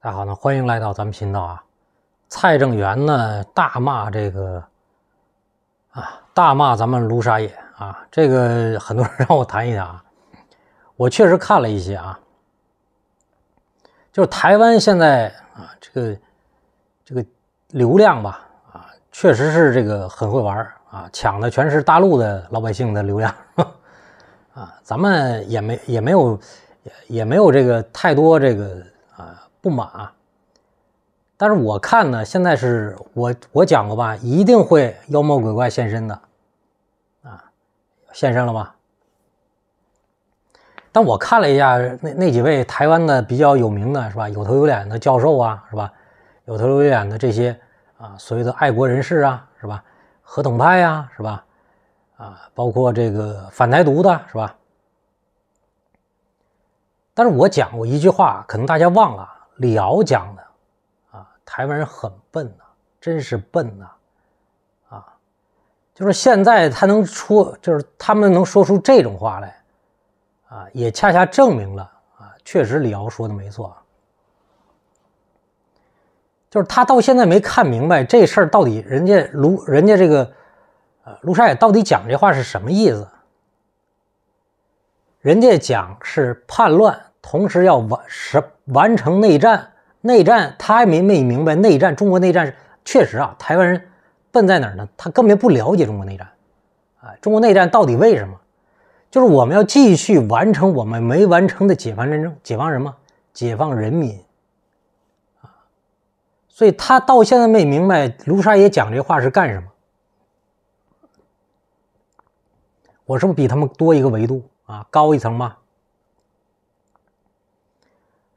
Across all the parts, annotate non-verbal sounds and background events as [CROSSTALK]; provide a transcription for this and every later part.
大家好，呢，欢迎来到咱们频道啊。蔡正元呢大骂这个啊，大骂咱们卢沙野啊。这个很多人让我谈一下啊，我确实看了一些啊，就是台湾现在啊，这个这个流量吧啊，确实是这个很会玩啊，抢的全是大陆的老百姓的流量 [LAUGHS] 啊。咱们也没也没有也也没有这个太多这个。不满，但是我看呢，现在是我我讲过吧，一定会妖魔鬼怪现身的，啊，现身了吧？但我看了一下那那几位台湾的比较有名的，是吧？有头有脸的教授啊，是吧？有头有脸的这些啊，所谓的爱国人士啊，是吧？合统派呀，是吧？啊，包括这个反台独的，是吧？但是我讲过一句话，可能大家忘了。李敖讲的，啊，台湾人很笨呐，真是笨呐，啊，就是现在他能说，就是他们能说出这种话来，啊，也恰恰证明了啊，确实李敖说的没错，就是他到现在没看明白这事儿到底，人家卢，人家这个，呃，卢沙野到底讲这话是什么意思？人家讲是叛乱。同时要完什完成内战，内战他还没没明白内战。中国内战确实啊，台湾人笨在哪儿呢？他根本不了解中国内战，啊，中国内战到底为什么？就是我们要继续完成我们没完成的解放战争，解放什么？解放人民啊！所以他到现在没明白卢沙野讲这话是干什么。我是不是比他们多一个维度啊？高一层吗？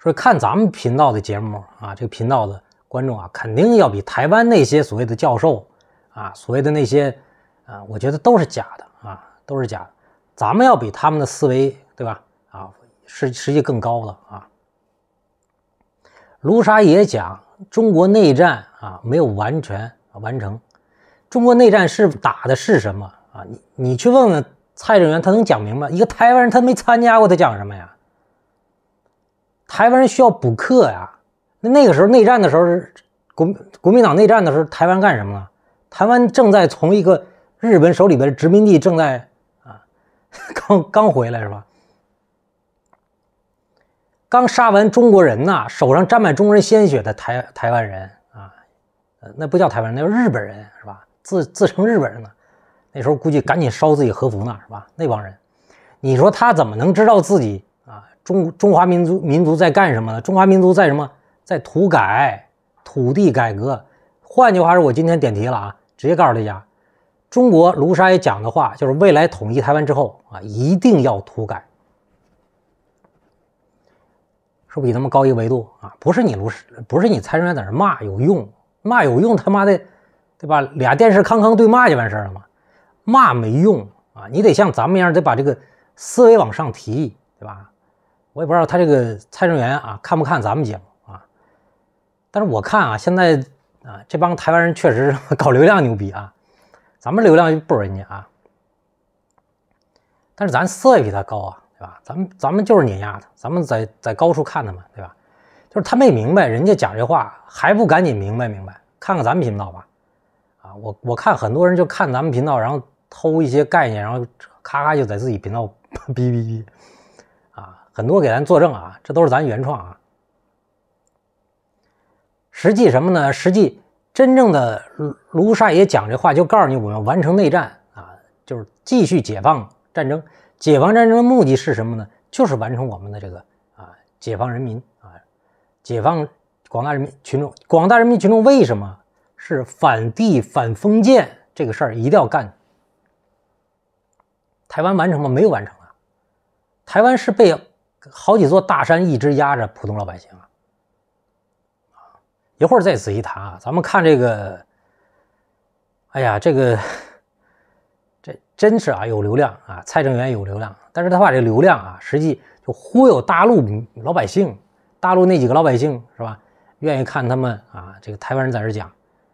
说看咱们频道的节目啊，这个频道的观众啊，肯定要比台湾那些所谓的教授啊，所谓的那些啊，我觉得都是假的啊，都是假。咱们要比他们的思维对吧？啊，实实际更高了啊。卢沙也讲中国内战啊，没有完全完成。中国内战是打的是什么啊？你你去问问蔡正元，他能讲明白？一个台湾人他没参加过，他讲什么呀？台湾人需要补课呀，那那个时候内战的时候，国国民党内战的时候，台湾干什么了？台湾正在从一个日本手里边殖民地正在啊，[LAUGHS] 刚刚回来是吧？刚杀完中国人呐，手上沾满中国人鲜血的台台湾人啊，呃，那不叫台湾，那叫日本人是吧？自自称日本人呢，那时候估计赶紧烧自己和服呢是吧？那帮人，你说他怎么能知道自己？中中华民族民族在干什么呢？中华民族在什么？在土改、土地改革。换句话说，我今天点题了啊，直接告诉大家，中国卢沙也讲的话就是：未来统一台湾之后啊，一定要土改，是不是比他们高一维度啊？不是你卢是，不是你蔡英文在那骂有用，骂有用，他妈的，对吧？俩电视康康对骂就完事了吗？骂没用啊，你得像咱们一样，得把这个思维往上提，对吧？我也不知道他这个蔡正元啊看不看咱们节目啊？但是我看啊，现在啊这帮台湾人确实 [LAUGHS] 搞流量牛逼啊，咱们流量不如人家啊，但是咱色也比他高啊，对吧？咱们咱们就是碾压他，咱们在在高处看他们，对吧？就是他没明白人家讲这话，还不赶紧明白明白？看看咱们频道吧，啊，我我看很多人就看咱们频道，然后偷一些概念，然后咔咔就在自己频道 [LAUGHS] 哔哔哔。很多给咱作证啊，这都是咱原创啊。实际什么呢？实际真正的卢卢山也讲这话就告诉你，我们完成内战啊，就是继续解放战争。解放战争的目的是什么呢？就是完成我们的这个啊，解放人民啊，解放广大人民群众。广大人民群众为什么是反帝反封建？这个事儿一定要干。台湾完成吗？没有完成啊，台湾是被。好几座大山一直压着普通老百姓啊！一会儿再仔细谈啊。咱们看这个，哎呀，这个 [LAUGHS] 这真是啊，有流量啊，蔡正元有流量，但是他把这流量啊，实际就忽悠大陆老百姓，大陆那几个老百姓是吧？愿意看他们啊，这个台湾人在这讲，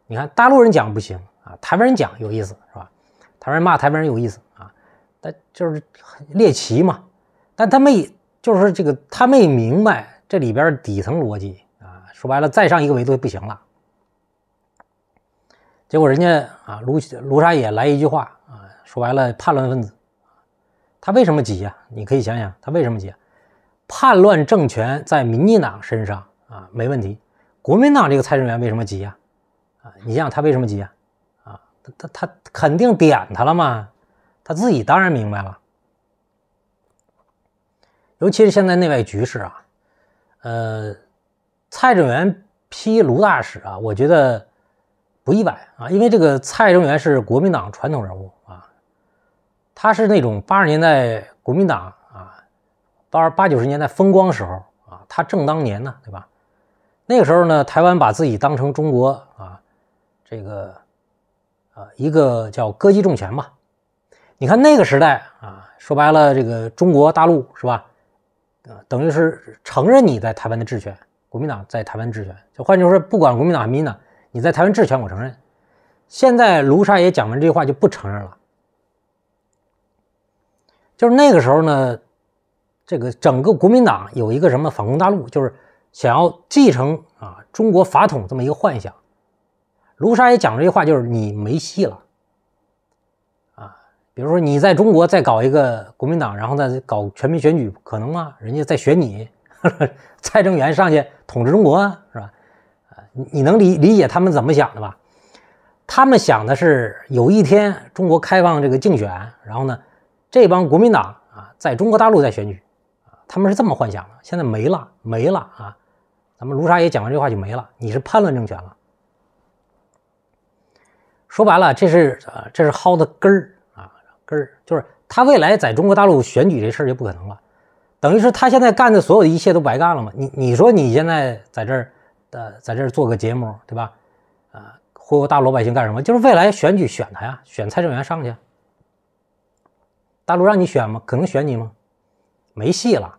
你看大陆人讲不行啊，台湾人讲有意思是吧？台湾人骂台湾人有意思啊，但就是猎奇嘛，但他们也。就是这个，他没明白这里边底层逻辑啊。说白了，再上一个维度就不行了。结果人家啊，卢卢沙野来一句话啊，说白了，叛乱分子。他为什么急呀？你可以想想，他为什么急？叛乱政权在民进党身上啊，没问题。国民党这个蔡正元为什么急呀？啊，你想想他为什么急啊？啊，他他他肯定点他了嘛，他自己当然明白了。尤其是现在内外局势啊，呃，蔡正元批卢大使啊，我觉得不意外啊，因为这个蔡正元是国民党传统人物啊，他是那种八十年代国民党啊，八八九十年代风光时候啊，他正当年呢，对吧？那个时候呢，台湾把自己当成中国啊，这个啊，一个叫割据重权吧。你看那个时代啊，说白了，这个中国大陆是吧？啊，等于是承认你在台湾的治权，国民党在台湾治权。就换句话说，不管国民党还是民党，你在台湾治权我承认。现在卢沙也讲完这句话就不承认了。就是那个时候呢，这个整个国民党有一个什么反攻大陆，就是想要继承啊中国法统这么一个幻想。卢沙也讲这句话，就是你没戏了。比如说，你在中国再搞一个国民党，然后再搞全民选举，可能吗？人家在选你，[LAUGHS] 蔡正元上去统治中国，是吧？啊，你能理理解他们怎么想的吧？他们想的是有一天中国开放这个竞选，然后呢，这帮国民党啊，在中国大陆在选举啊，他们是这么幻想的。现在没了，没了啊！咱们卢沙也讲完这话就没了，你是叛乱政权了。说白了，这是这是薅的根儿。根儿就是他未来在中国大陆选举这事儿就不可能了，等于是他现在干的所有的一切都白干了嘛？你你说你现在在这儿呃，在这儿做个节目对吧？啊，忽悠大陆老百姓干什么？就是未来选举选他呀，选蔡正元上去，大陆让你选吗？可能选你吗？没戏了，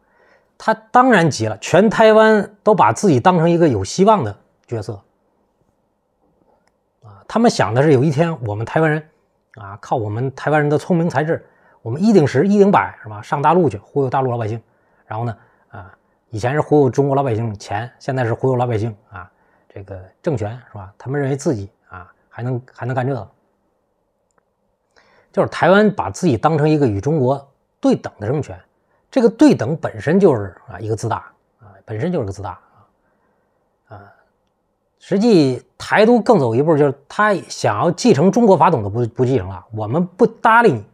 他当然急了，全台湾都把自己当成一个有希望的角色啊，他们想的是有一天我们台湾人。啊，靠我们台湾人的聪明才智，我们一顶十，一顶百，是吧？上大陆去忽悠大陆老百姓，然后呢，啊，以前是忽悠中国老百姓钱，现在是忽悠老百姓啊，这个政权是吧？他们认为自己啊还能还能干这个，就是台湾把自己当成一个与中国对等的政权，这个对等本身就是啊一个自大啊，本身就是个自大啊，啊，实际。台独更走一步，就是他想要继承中国法统都不不继承了。我们不搭理你，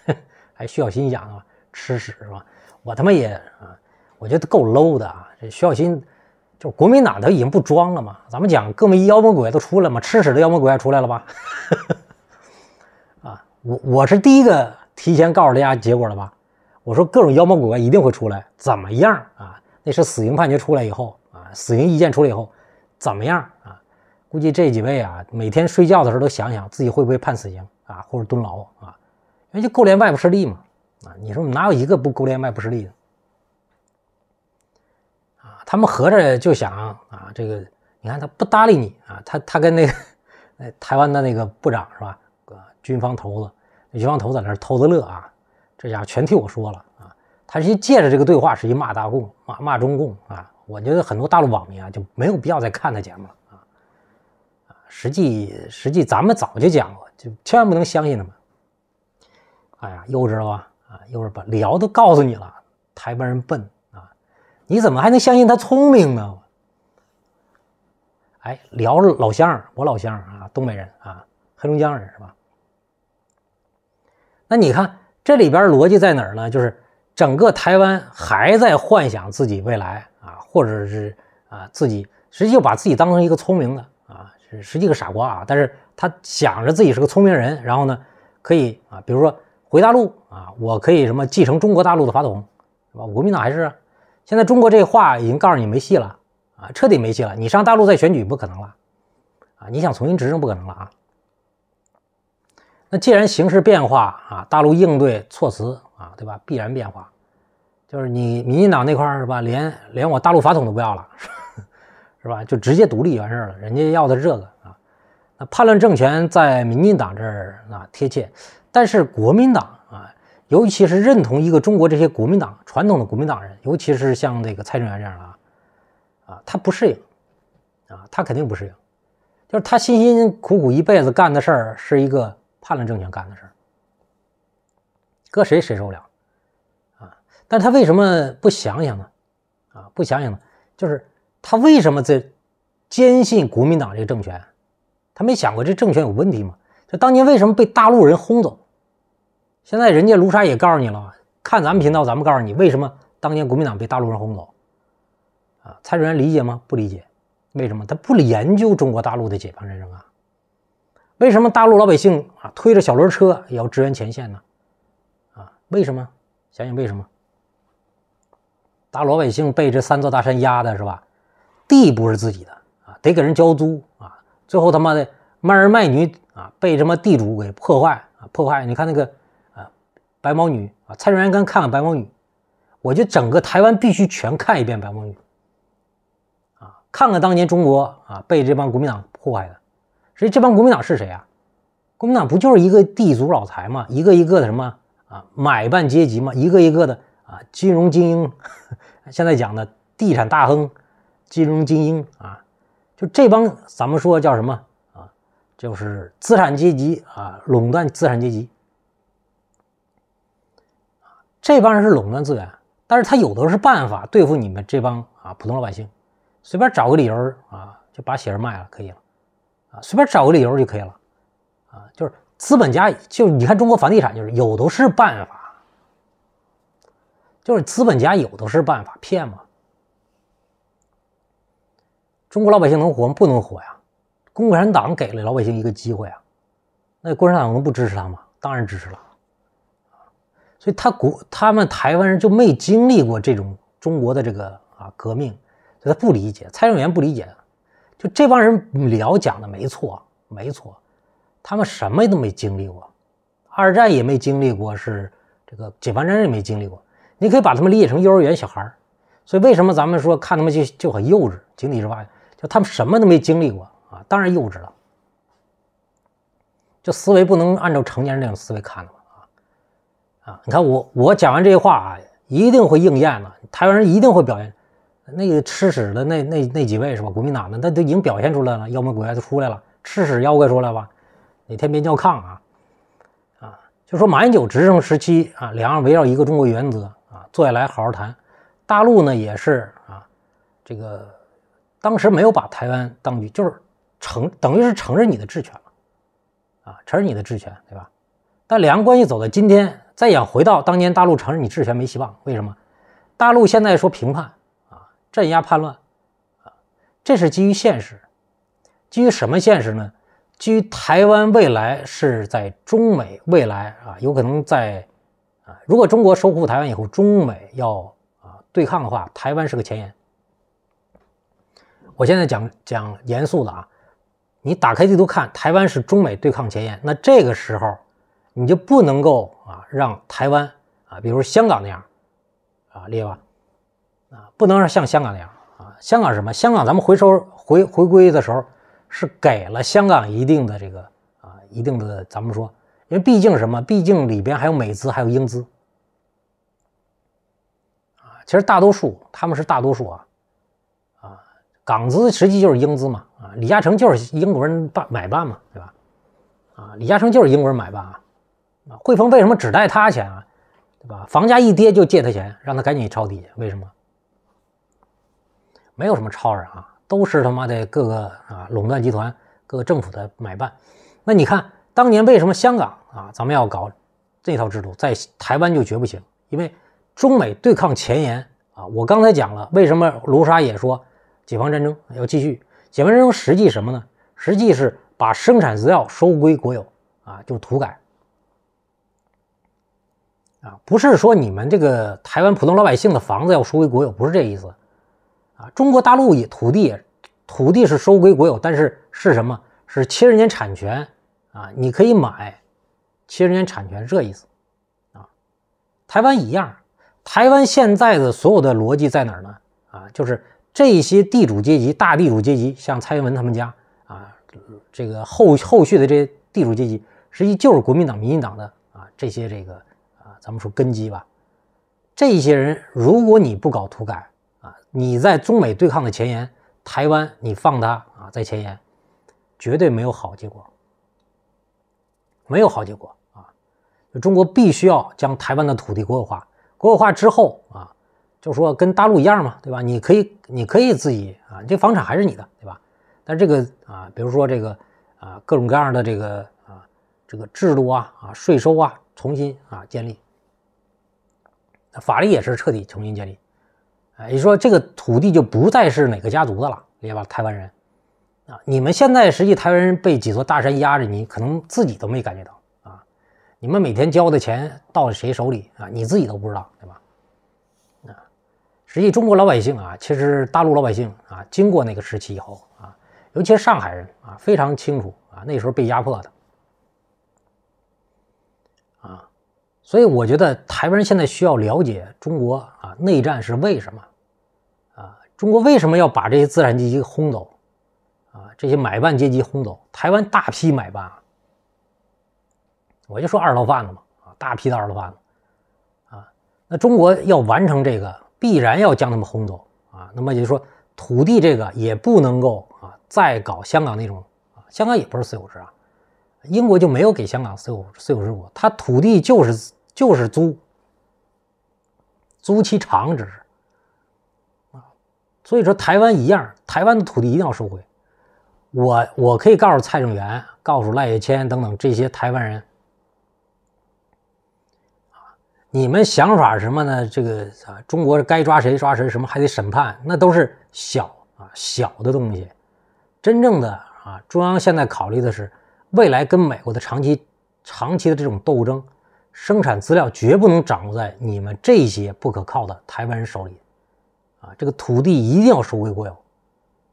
[LAUGHS] 还徐小新讲吗？吃屎是吧？我他妈也啊，我觉得够 low 的啊。这徐小新就国民党都已经不装了嘛，咱们讲各门妖魔鬼怪都出来嘛，吃屎的妖魔鬼怪出来了吧？[LAUGHS] 啊，我我是第一个提前告诉大家结果了吧？我说各种妖魔鬼怪一定会出来，怎么样啊？那是死刑判决出来以后啊，死刑意见出来以后，怎么样啊？估计这几位啊，每天睡觉的时候都想想自己会不会判死刑啊，或者蹲牢啊，那就勾连外部势力嘛啊！你说我们哪有一个不勾连外部势力的啊？他们合着就想啊，这个你看他不搭理你啊，他他跟那个台湾的那个部长是吧，军方头子、军方头在那儿偷着乐啊，这家伙全替我说了啊！他是一借着这个对话是一骂大共、骂骂中共啊！我觉得很多大陆网民啊就没有必要再看他节目了。实际，实际咱们早就讲过，就千万不能相信他们。哎呀，幼稚了吧？啊，又是把聊都告诉你了。台湾人笨啊，你怎么还能相信他聪明呢？哎，聊老乡我老乡啊，东北人啊，黑龙江人是吧？那你看这里边逻辑在哪儿呢？就是整个台湾还在幻想自己未来啊，或者是啊自己实际就把自己当成一个聪明的。实际个傻瓜啊！但是他想着自己是个聪明人，然后呢，可以啊，比如说回大陆啊，我可以什么继承中国大陆的法统，是吧？国民党还是现在中国这话已经告诉你没戏了啊，彻底没戏了。你上大陆再选举不可能了啊，你想重新执政不可能了啊。那既然形势变化啊，大陆应对措辞啊，对吧？必然变化，就是你民进党那块是吧？连连我大陆法统都不要了。是吧？就直接独立完事儿了。人家要的是这个啊。那叛乱政权在民进党这儿啊贴切，但是国民党啊，尤其是认同一个中国这些国民党传统的国民党人，尤其是像那个蔡正元这样的啊，啊，他不适应啊，他肯定不适应。就是他辛辛苦苦一辈子干的事儿，是一个叛乱政权干的事儿，搁谁谁受不了啊？但是他为什么不想想呢？啊，不想想呢？就是。他为什么在坚信国民党这个政权？他没想过这政权有问题吗？这当年为什么被大陆人轰走？现在人家卢沙也告诉你了，看咱们频道，咱们告诉你为什么当年国民党被大陆人轰走。啊，蔡主任理解吗？不理解。为什么他不研究中国大陆的解放战争啊？为什么大陆老百姓啊推着小轮车也要支援前线呢？啊，为什么？想想为什么？大陆百姓被这三座大山压的是吧？地不是自己的啊，得给人交租啊，最后他妈的卖儿卖女啊，被什么地主给破坏啊，破坏！你看那个啊，白毛女啊，蔡崇元刚看了《白毛女》，我就整个台湾必须全看一遍《白毛女》啊，看看当年中国啊被这帮国民党破坏的，所以这帮国民党是谁啊？国民党不就是一个地主老财吗？一个一个的什么啊买办阶级吗？一个一个的啊金融精英，[LAUGHS] 现在讲的地产大亨。金融精英啊，就这帮，咱们说叫什么啊？就是资产阶级啊，垄断资产阶级这帮人是垄断资源，但是他有的是办法对付你们这帮啊普通老百姓，随便找个理由啊，就把血卖了，可以了啊，随便找个理由就可以了啊，就是资本家，就你看中国房地产，就是有的是办法，就是资本家有的是办法骗嘛。中国老百姓能活，吗？不能活呀？共产党给了老百姓一个机会啊！那共产党能不支持他吗？当然支持了啊！所以，他国他们台湾人就没经历过这种中国的这个啊革命，所以他不理解，蔡英文不理解。就这帮人聊讲的没错，没错，他们什么都没经历过，二战也没经历过，是这个解放战争也没经历过。你可以把他们理解成幼儿园小孩儿，所以为什么咱们说看他们就就很幼稚？井底之蛙。就他们什么都没经历过啊，当然幼稚了。就思维不能按照成年人那种思维看的啊啊！你看我我讲完这些话啊，一定会应验的。台湾人一定会表现那个吃屎的那那那几位是吧？国民党的那都已经表现出来了，妖魔鬼怪都出来了，吃屎妖怪出来了。哪天别尿炕啊啊！就说马英九执政时期啊，两岸围绕一个中国原则啊，坐下来好好谈。大陆呢也是啊，这个。当时没有把台湾当局就是承等于是承认你的治权了啊，承认你的治权对吧？但两岸关系走到今天，再想回到当年大陆承认你治权没希望。为什么？大陆现在说评判啊，镇压叛乱啊，这是基于现实。基于什么现实呢？基于台湾未来是在中美未来啊，有可能在啊。如果中国收复台湾以后，中美要啊对抗的话，台湾是个前沿。我现在讲讲严肃的啊，你打开地图看，台湾是中美对抗前沿。那这个时候你就不能够啊，让台湾啊，比如香港那样啊，列解吧？啊，不能让像香港那样啊。香港什么？香港咱们回收回回归的时候是给了香港一定的这个啊，一定的咱们说，因为毕竟什么？毕竟里边还有美资，还有英资啊。其实大多数他们是大多数啊。港资实际就是英资嘛，啊，李嘉诚就是英国人办买办嘛，对吧？啊，李嘉诚就是英国人买办啊。汇丰为什么只贷他钱啊？对吧？房价一跌就借他钱，让他赶紧抄底为什么？没有什么超人啊，都是他妈的各个啊垄断集团、各个政府的买办。那你看，当年为什么香港啊，咱们要搞这套制度，在台湾就绝不行，因为中美对抗前沿啊。我刚才讲了，为什么卢沙也说？解放战争要继续。解放战争实际什么呢？实际是把生产资料收归国有啊，就土改啊，不是说你们这个台湾普通老百姓的房子要收归国有，不是这意思啊。中国大陆也土地，土地是收归国有，但是是什么？是七十年产权啊，你可以买七十年产权，这意思啊。台湾一样，台湾现在的所有的逻辑在哪儿呢？啊，就是。这些地主阶级、大地主阶级，像蔡英文他们家啊，这个后后续的这些地主阶级，实际就是国民党、民进党的啊这些这个啊，咱们说根基吧。这些人，如果你不搞土改啊，你在中美对抗的前沿，台湾你放他啊在前沿，绝对没有好结果。没有好结果啊，中国必须要将台湾的土地国有化，国有化之后啊。就是说跟大陆一样嘛，对吧？你可以，你可以自己啊，这房产还是你的，对吧？但这个啊，比如说这个啊，各种各样的这个啊，这个制度啊，啊，税收啊，重新啊建立，法律也是彻底重新建立啊。你说这个土地就不再是哪个家族的了，对吧？台湾人啊，你们现在实际台湾人被几座大山压着，你可能自己都没感觉到啊。你们每天交的钱到谁手里啊？你自己都不知道，对吧？实际，中国老百姓啊，其实大陆老百姓啊，经过那个时期以后啊，尤其是上海人啊，非常清楚啊，那时候被压迫的啊，所以我觉得台湾人现在需要了解中国啊，内战是为什么啊？中国为什么要把这些资产阶级轰走啊？这些买办阶级轰走，台湾大批买办，我就说二道贩子嘛啊，大批的二道贩子啊，那中国要完成这个。必然要将他们轰走啊！那么也就是说，土地这个也不能够啊，再搞香港那种啊，香港也不是私有制啊，英国就没有给香港私有私有制过，他土地就是就是租，租期长只是啊，所以说台湾一样，台湾的土地一定要收回。我我可以告诉蔡正元、告诉赖月谦等等这些台湾人。你们想法什么呢？这个啊，中国该抓谁抓谁，什么还得审判，那都是小啊小的东西。真正的啊，中央现在考虑的是未来跟美国的长期长期的这种斗争，生产资料绝不能掌握在你们这些不可靠的台湾人手里。啊，这个土地一定要收归国有。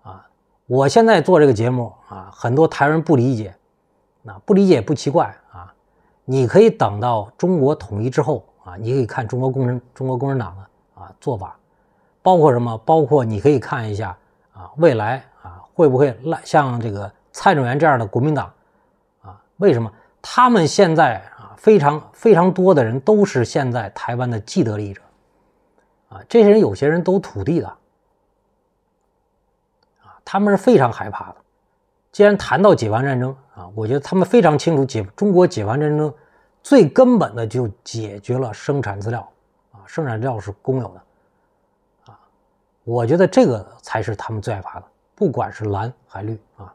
啊，我现在做这个节目啊，很多台湾人不理解，那不理解不奇怪啊。你可以等到中国统一之后。啊，你可以看中国工人、中国共产党的啊做法，包括什么？包括你可以看一下啊，未来啊会不会来像这个蔡正元这样的国民党啊？为什么他们现在啊非常非常多的人都是现在台湾的既得利益者啊？这些人有些人都土地的啊，他们是非常害怕的。既然谈到解放战争啊，我觉得他们非常清楚解中国解放战争。最根本的就解决了生产资料，啊，生产资料是公有的，啊，我觉得这个才是他们最爱发的，不管是蓝还绿啊。